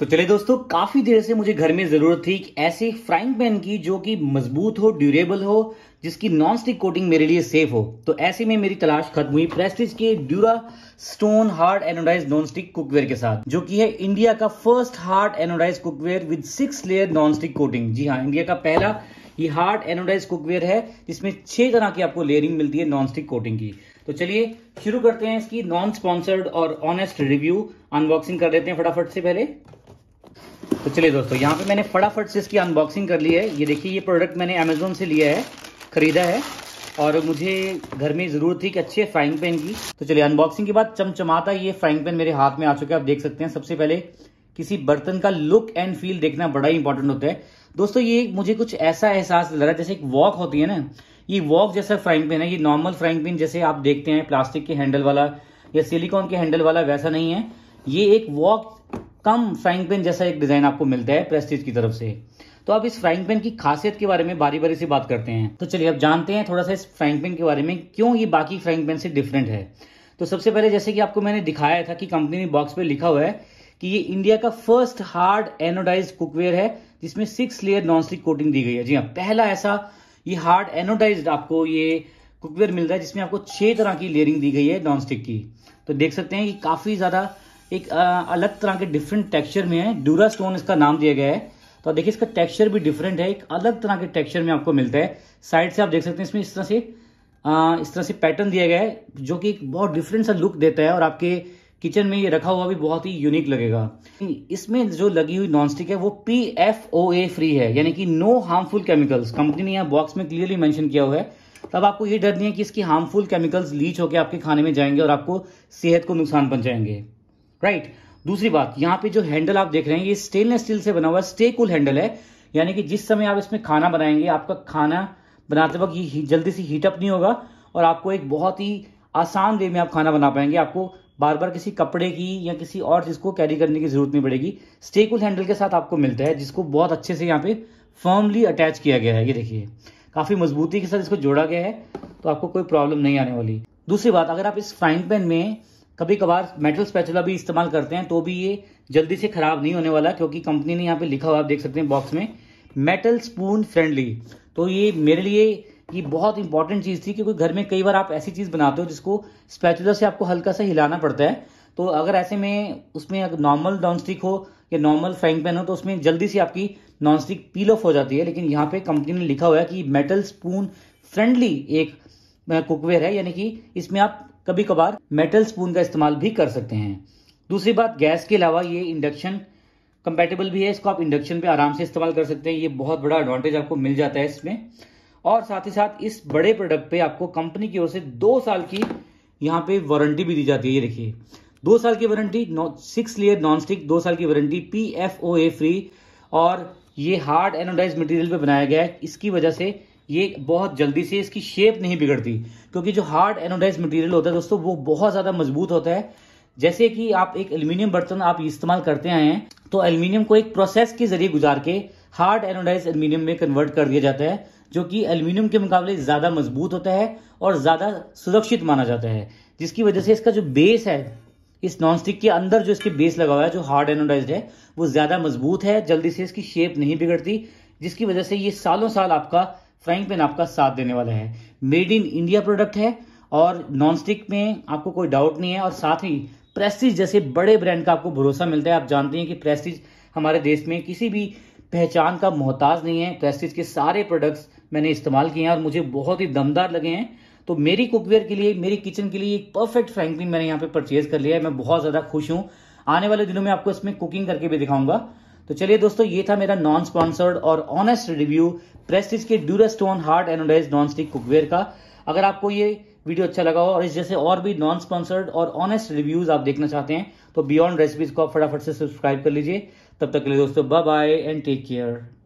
तो चले दोस्तों काफी देर से मुझे घर में जरूरत थी ऐसे फ्राइंग पैन की जो कि मजबूत हो ड्यूरेबल हो जिसकी नॉन स्टिक कोटिंग मेरे लिए सेफ हो तो ऐसे में मेरी तलाश खत्म हुई प्रेस्टिज के Durastone hard anodise non stick cookware के साथ जो कि है इंडिया का first hard anodise cookware with six layer non stick coating जी हाँ इंडिया का पहला ये हार्ड एनोडाइज कुकवेयर है जिसमें छह तरह की आपको लेयरिंग मिलती है नॉन स्टिक कोटिंग की तो चलिए शुरू करते हैं इसकी नॉन स्पॉन्सर्ड और ऑनेस्ट रिव्यू अनबॉक्सिंग कर लेते हैं फटाफट से पहले तो चलिए दोस्तों यहाँ पे मैंने फटाफट से इसकी अनबॉक्सिंग कर ली है ये देखिए ये प्रोडक्ट मैंने अमेजोन से लिया है ख़रीदा है और मुझे घर में ज़रूरत थी कि अच्छे फ्राइंग पैन की तो चलिए अनबॉक्सिंग के बाद चमचमाता ये फ्राइंग पैन मेरे हाथ में आ चुके है आप देख सकते हैं सबसे पहले किसी बर्तन का लुक एंड फील देखना बड़ा ही इंपॉर्टेंट होता है दोस्तों ये मुझे कुछ ऐसा एहसास लग रहा है जैसे एक वॉक होती है ना ये वॉक जैसा फ्राइंग पैन है ये नॉर्मल फ्राइंग पैन जैसे आप देखते हैं प्लास्टिक के हैंडल वाला या सिलिकॉन के हैंडल वाला वैसा नहीं है ये एक वॉक कम फ्राइंग पैन जैसा एक डिजाइन आपको मिलता है प्रेस्टीज की तरफ से तो आप इस फ्राइंग पैन की खासियत के बारे में बारी बारी से बात करते हैं तो चलिए अब जानते हैं थोड़ा सा इस फ्राइंग पैन के बारे में क्यों ये बाकी फ्राइंग पैन से डिफरेंट है तो सबसे पहले जैसे कि आपको मैंने दिखाया था कि कंपनी ने बॉक्स पे लिखा हुआ है कि ये इंडिया का फर्स्ट हार्ड एनोडाइज कुकवेयर है जिसमें six layer non stick coating दी गई है जी हाँ पहला ऐसा ये हार्ड एनोडाइज आपको ये कुकवेयर मिल रहा है जिसमें आपको छह तरह की लेयरिंग दी गई है नॉन स्टिक की तो देख सकते हैं कि काफी ज्यादा एक अलग तरह के डिफरेंट टेक्सचर में है डूरा स्टोन इसका नाम दिया गया है तो देखिए इसका टेक्सचर भी डिफरेंट है एक अलग तरह के टेक्सचर में आपको मिलता है साइड से आप देख सकते हैं इसमें इस तरह से आ, इस तरह से पैटर्न दिया गया है जो कि एक बहुत डिफरेंट सा लुक देता है और आपके किचन में ये रखा हुआ भी बहुत ही यूनिक लगेगा इसमें जो लगी हुई नॉनस्टिक है वो P F O A free है यानी कि नो हार्मफुल केमिकल्स कंपनी ने यहाँ बॉक्स में क्लियरली मेंशन किया हुआ है तब तो आपको ये डर नहीं है कि इसकी हार्मफुल केमिकल्स लीच होकर आपके खाने में जाएंगे और आपको सेहत को नुकसान पहुंचाएंगे राइट दूसरी बात यहाँ पे जो हैंडल आप देख रहे हैं ये स्टेनलेस स्टील से बना हुआ स्टे कूल हैंडल है यानी कि जिस समय आप इसमें खाना बनाएंगे आपका खाना बनाते वक्त ये जल्दी से हीटअप नहीं होगा और आपको एक बहुत ही आसान वे में आप खाना बना पाएंगे आपको बार बार किसी कपड़े की या किसी और चीज़ को कैरी करने की जरूरत नहीं पड़ेगी स्टेकुल हैंडल के साथ आपको मिलता है जिसको बहुत अच्छे से यहाँ पे फर्मली अटैच किया गया है ये देखिए काफ़ी मजबूती के साथ इसको जोड़ा गया है तो आपको कोई प्रॉब्लम नहीं आने वाली दूसरी बात अगर आप इस फ्राइंग पैन में कभी कभार मेटल स्पैचुला भी इस्तेमाल करते हैं तो भी ये जल्दी से ख़राब नहीं होने वाला क्योंकि कंपनी ने यहाँ पे लिखा हुआ आप देख सकते हैं बॉक्स में मेटल स्पून फ्रेंडली तो ये मेरे लिए ये बहुत इंपॉर्टेंट चीज़ थी क्योंकि घर में कई बार आप ऐसी चीज़ बनाते हो जिसको स्पैचुला से आपको हल्का सा हिलाना पड़ता है तो अगर ऐसे में उसमें अगर नॉर्मल नॉन स्टिक हो या नॉर्मल फ्राइंग पैन हो तो उसमें जल्दी से आपकी नॉन स्टिक पील ऑफ हो जाती है लेकिन यहाँ पे कंपनी ने लिखा हुआ है कि मेटल स्पून फ्रेंडली एक कुकवेयर है यानी कि इसमें आप कभी कभार मेटल स्पून का इस्तेमाल भी कर सकते हैं दूसरी बात गैस के अलावा ये इंडक्शन कंपेटेबल भी है इसको आप इंडक्शन पे आराम से इस्तेमाल कर सकते हैं ये बहुत बड़ा एडवांटेज आपको मिल जाता है इसमें और साथ ही साथ इस बड़े प्रोडक्ट पे आपको कंपनी की ओर से दो साल की यहाँ पे वारंटी भी दी जाती है ये देखिए दो साल की warranty six layer non stick दो साल की वारंटी पी फ्री और ये हार्ड एनोडाइज मटेरियल पे बनाया गया है इसकी वजह से ये बहुत जल्दी से इसकी शेप नहीं बिगड़ती क्योंकि जो हार्ड एनोडाइज मटेरियल होता है दोस्तों वो बहुत ज़्यादा मजबूत होता है जैसे कि आप एक एल्यूमिनियम बर्तन आप इस्तेमाल करते आए हैं तो एल्यूमिनियम को एक प्रोसेस के जरिए गुजार के हार्ड एनोडाइज एल्यूमिनियम में कन्वर्ट कर दिया जाता है जो कि एल्यूमिनियम के मुकाबले ज़्यादा मजबूत होता है और ज़्यादा सुरक्षित माना जाता है जिसकी वजह से इसका जो बेस है इस नॉनस्टिक के अंदर जो इसके बेस लगा हुआ है जो हार्ड एनोडाइज है वो ज़्यादा मजबूत है जल्दी से इसकी शेप नहीं बिगड़ती जिसकी वजह से ये सालों साल आपका फ्राइंग पैन आपका साथ देने वाला है मेड इन इंडिया प्रोडक्ट है और नॉन स्टिक में आपको कोई डाउट नहीं है और साथ ही प्रेस्टीज जैसे बड़े ब्रांड का आपको भरोसा मिलता है आप जानते हैं कि प्रेस्टीज हमारे देश में किसी भी पहचान का मोहताज नहीं है प्रेस्टीज के सारे प्रोडक्ट्स मैंने इस्तेमाल किए हैं और मुझे बहुत ही दमदार लगे हैं तो मेरी कुकवेयर के लिए मेरी किचन के लिए एक परफेक्ट फ्रैंकलिन मैंने यहाँ पे परचेज कर लिया है मैं बहुत ज़्यादा खुश हूँ आने वाले दिनों में आपको इसमें कुकिंग करके भी दिखाऊंगा तो चलिए दोस्तों ये था मेरा नॉन स्पॉन्सर्ड और ऑनेस्ट रिव्यू प्रेस्टिज के Durastone hard anodise non stick cookware का अगर आपको ये वीडियो अच्छा लगा हो और इस जैसे और भी नॉन स्पॉन्सर्ड और ऑनेस्ट रिव्यूज आप देखना चाहते हैं तो बियॉन्ड रेसिपीज को आप फटाफट से सब्सक्राइब कर लीजिए तब तक के लिए दोस्तों bye bye and take care